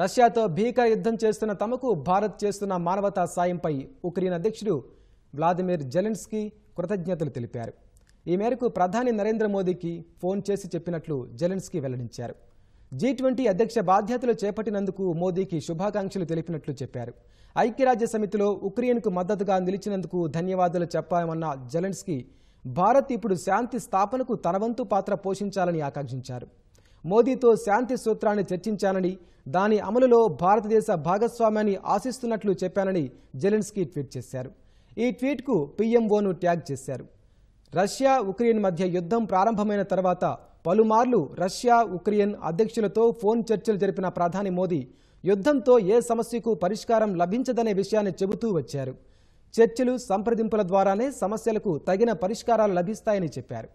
రష్యాతో భీకర యుద్ధం చేస్తున్న తమకు భారత్ చేస్తున్న మానవతా సాయంపై ఉక్రెయిన్ అధ్యక్షుడు వ్లాదిమిర్ జెలెన్స్కీ కృతజ్ఞతలు తెలిపారు ఈ మేరకు ప్రధాని నరేంద్ర మోదీకి ఫోన్ చేసి చెప్పినట్లు జెలెన్స్కీ వెల్లడించారు జీ ట్వంటీ అధ్యక్ష బాధ్యతలు చేపట్టినందుకు మోదీకి శుభాకాంక్షలు తెలిపినట్లు చెప్పారు ఐక్యరాజ్య సమితిలో ఉక్రెయిన్కు మద్దతుగా నిలిచినందుకు ధన్యవాదాలు చెప్పామన్న జెలెన్స్కీ భారత్ ఇప్పుడు శాంతి స్థాపనకు తనవంతు పాత్ర పోషించాలని ఆకాంక్షించారు మోదీతో శాంతి సూత్రాన్ని చర్చించానని దాని అమలులో భారతదేశ భాగస్వామ్యాన్ని ఆశిస్తున్నట్లు చెప్పానని జెలెన్స్కీ ట్వీట్ చేశారు ఈ ట్వీట్కు పీఎంఓను ట్యాగ్ చేశారు రష్యా ఉక్రెయిన్ మధ్య యుద్ధం ప్రారంభమైన తర్వాత పలుమార్లు రష్యా ఉక్రెయిన్ అధ్యక్షులతో ఫోన్ చర్చలు జరిపిన ప్రధాని మోదీ యుద్ధంతో ఏ సమస్యకు పరిష్కారం లభించదనే విషయాన్ని చెబుతూ వచ్చారు చర్చలు సంప్రదింపుల ద్వారానే సమస్యలకు తగిన పరిష్కారాలు లభిస్తాయని చెప్పారు